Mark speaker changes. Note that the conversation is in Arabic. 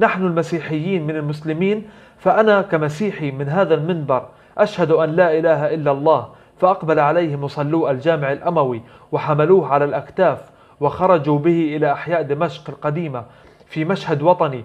Speaker 1: نحن المسيحيين من المسلمين فأنا كمسيحي من هذا المنبر أشهد أن لا إله إلا الله فأقبل عليه مصلو الجامع الأموي وحملوه على الأكتاف وخرجوا به إلى أحياء دمشق القديمة في مشهد وطني